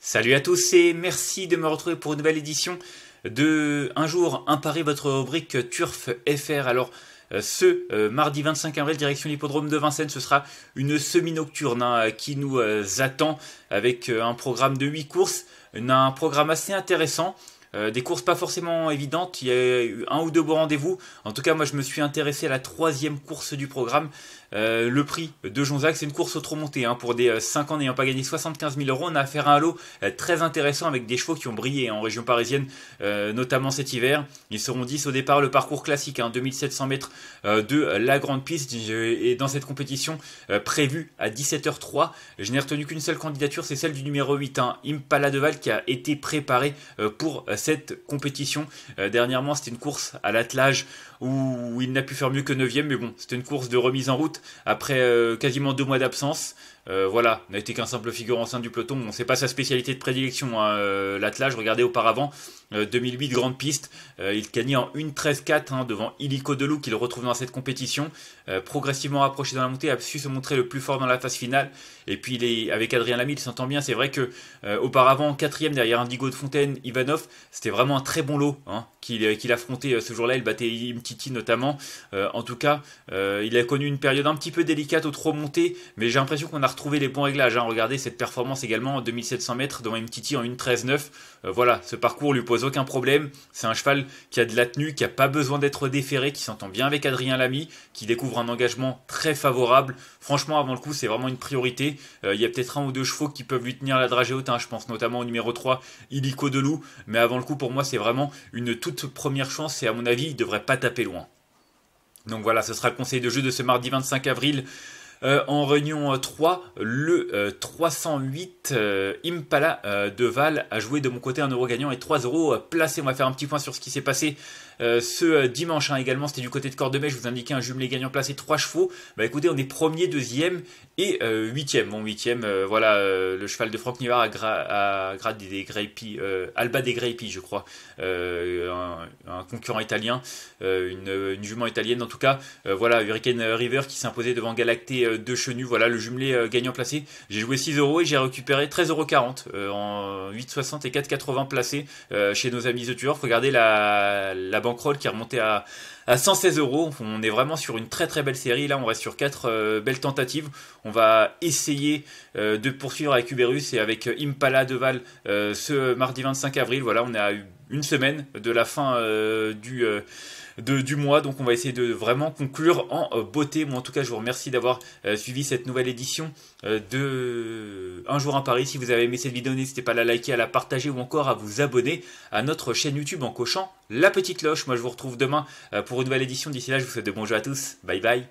Salut à tous et merci de me retrouver pour une nouvelle édition de Un jour, un votre rubrique Turf FR. Alors, euh, ce euh, mardi 25 avril, direction l'hippodrome de Vincennes, ce sera une semi-nocturne hein, qui nous euh, attend avec un programme de 8 courses, un programme assez intéressant. Euh, des courses pas forcément évidentes, il y a eu un ou deux beaux rendez-vous. En tout cas, moi je me suis intéressé à la troisième course du programme, euh, le prix de Jonzac. C'est une course au trop monté hein, pour des 5 euh, ans n'ayant pas gagné 75 000 euros. On a affaire à un lot très intéressant avec des chevaux qui ont brillé hein, en région parisienne, notamment cet hiver. Ils seront 10 au départ, le parcours classique, hein, 2700 mètres de la grande piste. Et dans cette compétition prévue à 17h03, je n'ai retenu qu'une seule candidature, c'est celle du numéro 8, hein, Impala Deval, qui a été préparé pour cette compétition. Euh, dernièrement, c'était une course à l'attelage où il n'a pu faire mieux que 9 mais bon, c'était une course de remise en route après euh, quasiment deux mois d'absence. Euh, voilà, n'a été qu'un simple figure sein du peloton. Bon, c'est pas sa spécialité de prédilection, hein, euh, l'attelage. Regardez auparavant, 2008 euh, Grande Piste, il gagnait en 1-13-4 hein, devant Illico Delou qu'il retrouve dans cette compétition. progressivement rapproché dans la montée, a su se montrer le plus fort dans la phase finale. Et puis il est, avec Adrien Lamy, il s'entend bien. C'est vrai que auparavant, quatrième derrière Indigo de Fontaine, Ivanov, c'était vraiment un très bon lot hein, qu'il affrontait ce jour-là. Il battait Imtiti notamment. en tout cas, il a connu une période un petit peu délicate aux trop montées, mais j'ai l'impression qu'on a trouver les bons réglages. Hein. Regardez cette performance également en 2700 mètres dans MTT en 1.13.9. voilà, ce parcours lui pose aucun problème. C'est un cheval qui a de la tenue, qui n'a pas besoin d'être déféré, qui s'entend bien avec Adrien Lamy, qui découvre un engagement très favorable. Franchement, avant le coup, c'est vraiment une priorité. Euh, il y a peut-être un ou deux chevaux qui peuvent lui tenir la dragée haute. Hein. Je pense notamment au numéro 3, Illico de Loup. Mais avant le coup, pour moi, c'est vraiment une toute première chance et à mon avis, il ne devrait pas taper loin. Donc voilà, ce sera le conseil de jeu de ce mardi 25 avril. Euh, en réunion 3, euh, le 308 euh, Impala de Val a joué de mon côté un euro gagnant et 3 euros placés. On va faire un petit point sur ce qui s'est passé ce dimanche hein, également. C'était du côté de Corde-Mèche Je vous indiquais un jumelé gagnant placé 3 chevaux. Bah écoutez, on est premier, deuxième et huitième. Bon, huitième, voilà, le cheval de Franck Nivard à, grade des, Greypi Alba des Greypi je crois, un, concurrent italien, une, jument italienne en tout cas. voilà, Hurricane River qui s'imposait devant Galactée euh, De Chenu voilà, le jumelé euh, gagnant placé. J'ai joué 6 euros et j'ai récupéré 13,40 euros euh, en 8,60 et 4,80 placés chez nos amis The Tueur. Regardez la, la banquerolle qui est remontée à à 116 euros. On est vraiment sur une très très belle série. Là, on reste sur quatre euh, belles tentatives. On va essayer euh, de poursuivre avec Uberus et avec euh, Impala Deval ce mardi 25 avril. Voilà, on est à une semaine de la fin du. du mois. Donc on va essayer de vraiment conclure en beauté. Moi en tout cas je vous remercie d'avoir suivi cette nouvelle édition de Un jour à Paris. Si vous avez aimé cette vidéo n'hésitez pas à la liker, à la partager ou encore à vous abonner à notre chaîne YouTube en cochant la petite cloche. Moi, je vous retrouve demain euh, pour une nouvelle édition. D'ici là, je vous souhaite de bons jeux à tous. Bye bye.